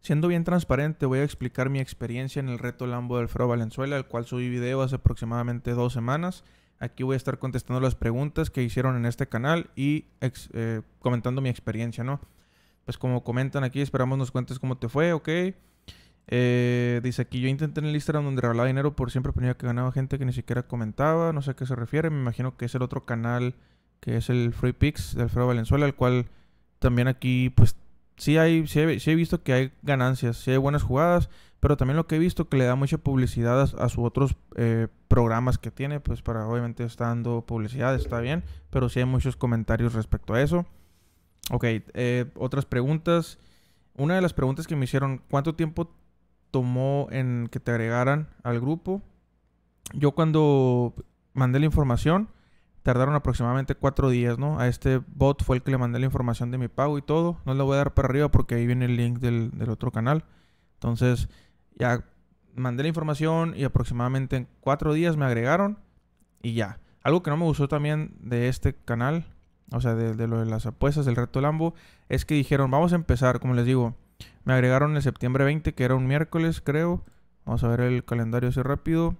Siendo bien transparente, voy a explicar mi experiencia en el reto Lambo del Fro Valenzuela, el cual subí video hace aproximadamente dos semanas. Aquí voy a estar contestando las preguntas que hicieron en este canal y eh, comentando mi experiencia, ¿no? Pues como comentan aquí, esperamos nos cuentes cómo te fue, ¿ok? Eh, dice aquí, yo intenté en el Instagram donde regalaba dinero, por siempre ponía que ganaba gente que ni siquiera comentaba, no sé a qué se refiere, me imagino que es el otro canal que es el Free Picks del Alfredo Valenzuela, el cual también aquí pues sí, hay, sí he, visto que hay ganancias, sí hay buenas jugadas, pero también lo que he visto que le da mucha publicidad a, sus otros eh, programas que tiene, pues para obviamente está dando publicidad, está bien, pero sí hay muchos comentarios respecto a eso. Ok, eh, otras preguntas. Una de las preguntas que me hicieron, ¿cuánto tiempo tomó en que te agregaran al grupo? Yo cuando mandé la información, tardaron aproximadamente cuatro días, ¿no? A este bot fue el que le mandé la información de mi pago y todo. No lo voy a dar para arriba porque ahí viene el link del, otro canal. Entonces, ya mandé la información y aproximadamente en cuatro días me agregaron y ya. Algo que no me gustó también de este canal, o sea, de, lo de las apuestas del reto Lambo, es que dijeron, vamos a empezar, como les digo, me agregaron el septiembre 20, que era un miércoles, creo. Vamos a ver el calendario así rápido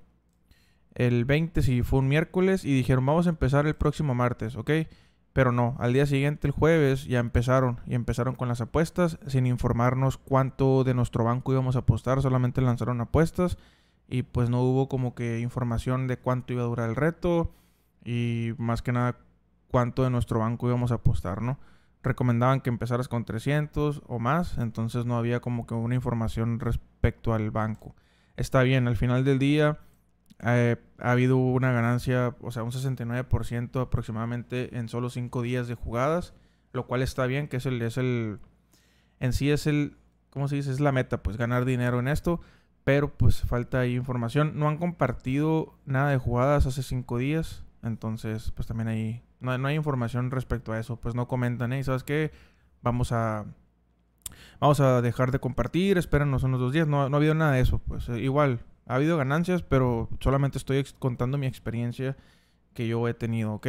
el 20, si fue un miércoles, y dijeron, vamos a empezar el próximo martes, ¿ok? Pero no, al día siguiente, el jueves, ya empezaron, y empezaron con las apuestas, sin informarnos cuánto de nuestro banco íbamos a apostar, solamente lanzaron apuestas, y pues no hubo como que información de cuánto iba a durar el reto, y más que nada cuánto de nuestro banco íbamos a apostar, ¿no? Recomendaban que empezaras con 300 o más, entonces no había como que una información respecto al banco. Está bien, al final del día eh, ha habido una ganancia, o sea, un 69% aproximadamente en solo 5 días de jugadas, lo cual está bien, que es el, es el, en sí es el, ¿cómo se dice? Es la meta, pues ganar dinero en esto, pero pues falta ahí información. No han compartido nada de jugadas hace 5 días, entonces pues también ahí, no, hay información respecto a eso, pues no comentan, ¿eh? ¿Sabes qué? Vamos a... Vamos a dejar de compartir, espéranos unos dos días. No, no ha habido nada de eso. Pues igual, ha habido ganancias, pero solamente estoy contando mi experiencia que yo he tenido, ¿ok?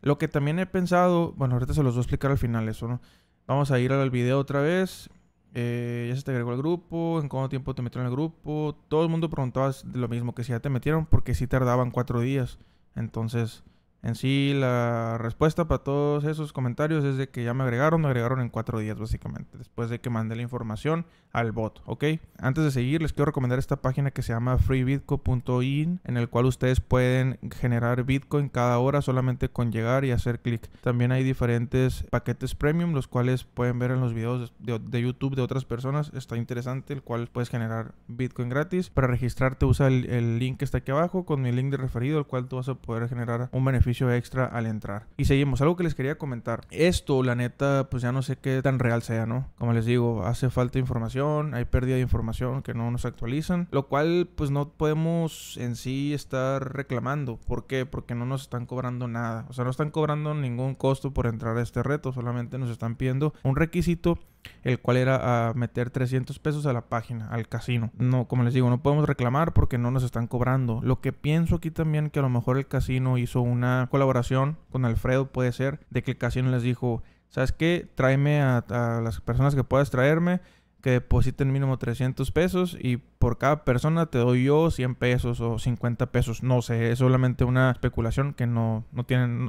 Lo que también he pensado, bueno, ahorita se los voy a explicar al final eso, ¿no? Vamos a ir al video otra vez. Eh, ya se te agregó el grupo, en cuánto tiempo te metieron el grupo. Todo el mundo preguntaba lo mismo, que si ya te metieron, porque si tardaban cuatro días. Entonces, en sí, la respuesta para todos esos comentarios es de que ya me agregaron, me agregaron en cuatro días básicamente, después de que mandé la información al bot, ¿ok? Antes de seguir, les quiero recomendar esta página que se llama freebitco.in, en el cual ustedes pueden generar Bitcoin cada hora solamente con llegar y hacer clic. También hay diferentes paquetes premium, los cuales pueden ver en los videos de, YouTube de otras personas, está interesante, el cual puedes generar Bitcoin gratis. Para registrarte usa el, el link que está aquí abajo con mi link de referido, el cual tú vas a poder generar un beneficio extra al entrar. Y seguimos, algo que les quería comentar. Esto, la neta, pues ya no sé qué tan real sea, ¿no? Como les digo, hace falta información, hay pérdida de información que no nos actualizan, lo cual pues no podemos en sí estar reclamando. ¿Por qué? Porque no nos están cobrando nada. O sea, no están cobrando ningún costo por entrar a este reto, solamente nos están pidiendo un requisito el cual era a meter 300 pesos a la página, al casino. No, como les digo, no podemos reclamar porque no nos están cobrando. Lo que pienso aquí también que a lo mejor el casino hizo una colaboración con Alfredo, puede ser, de que el casino les dijo, ¿sabes qué? Tráeme a, las personas que puedas traerme que depositen mínimo 300 pesos y por cada persona te doy yo 100 pesos o 50 pesos. No sé, es solamente una especulación que no, no,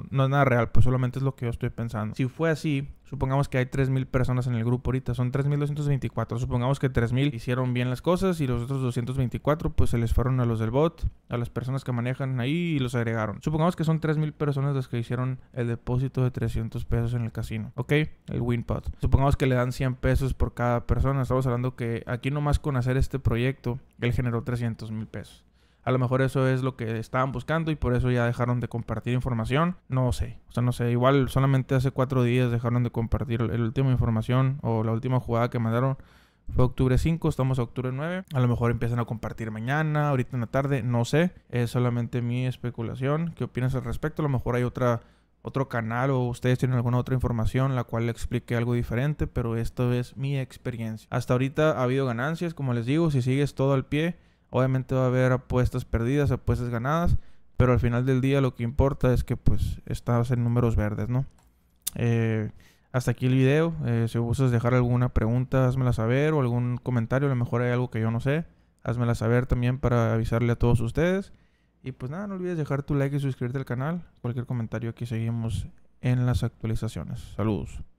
no, es nada real, pues solamente es lo que yo estoy pensando. Si fue así, Supongamos que hay 3.000 personas en el grupo ahorita, son 3.224. Supongamos que 3.000 hicieron bien las cosas y los otros 224 pues se les fueron a los del bot, a las personas que manejan ahí y los agregaron. Supongamos que son 3.000 personas las que hicieron el depósito de 300 pesos en el casino, ¿ok? El WinPot. Supongamos que le dan 100 pesos por cada persona. Estamos hablando que aquí nomás con hacer este proyecto, él generó 300.000 mil pesos. A lo mejor eso es lo que estaban buscando y por eso ya dejaron de compartir información. No sé. O sea, no sé. Igual solamente hace cuatro días dejaron de compartir la última información o la última jugada que mandaron. Fue octubre 5, estamos a octubre 9. A lo mejor empiezan a compartir mañana, ahorita en la tarde, no sé. Es solamente mi especulación. ¿Qué opinas al respecto? A lo mejor hay otra, otro canal o ustedes tienen alguna otra información la cual le explique algo diferente, pero esto es mi experiencia. Hasta ahorita ha habido ganancias, como les digo, si sigues todo al pie Obviamente va a haber apuestas perdidas, apuestas ganadas, pero al final del día lo que importa es que pues estás en números verdes, ¿no? Eh, hasta aquí el video. Eh, si gustas dejar alguna pregunta, házmela saber o algún comentario. A lo mejor hay algo que yo no sé. Házmela saber también para avisarle a todos ustedes. Y pues nada, no olvides dejar tu like y suscribirte al canal. Cualquier comentario aquí seguimos en las actualizaciones. Saludos.